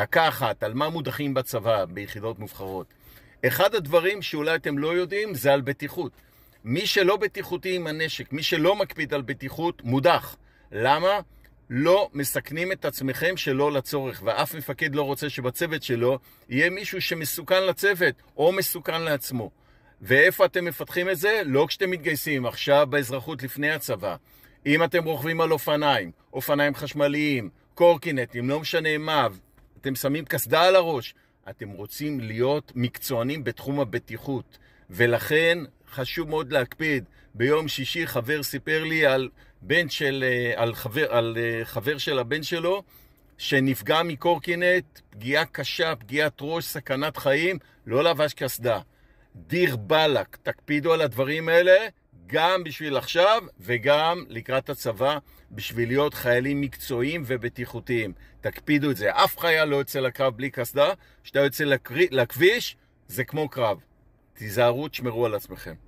דקה אחת, על מה מודחים בצבא ביחידות מובחרות. אחד הדברים שאולי אתם לא יודעים זה על בטיחות. מי שלא בטיחותי עם הנשק, מי שלא מקפיד על בטיחות, מודח. למה? לא מסכנים את עצמכם שלא לצורך, ואף מפקד לא רוצה שבצוות שלו יהיה מישהו שמסוכן לצוות או מסוכן לעצמו. ואיפה אתם מפתחים את זה? לא כשאתם מתגייסים, עכשיו באזרחות לפני הצבא. אם אתם רוכבים על אופניים, אופניים חשמליים, קורקינטים, לא משנה מה, אתם שמים קסדה על הראש, אתם רוצים להיות מקצוענים בתחום הבטיחות. ולכן חשוב מאוד להקפיד. ביום שישי חבר סיפר לי על, בן של, אה, על, חבר, על אה, חבר של הבן שלו שנפגע מקורקינט, פגיעה קשה, פגיעת ראש, סכנת חיים, לא לבש קסדה. דיר באלכ, תקפידו על הדברים האלה, גם בשביל עכשיו וגם לקראת הצבא, בשביל להיות חיילים מקצועיים ובטיחותיים. תקפידו את זה. אף חייל לא יוצא לקרב בלי קסדה. כשאתה יוצא לכביש, זה כמו קרב. תיזהרו, תשמרו על עצמכם.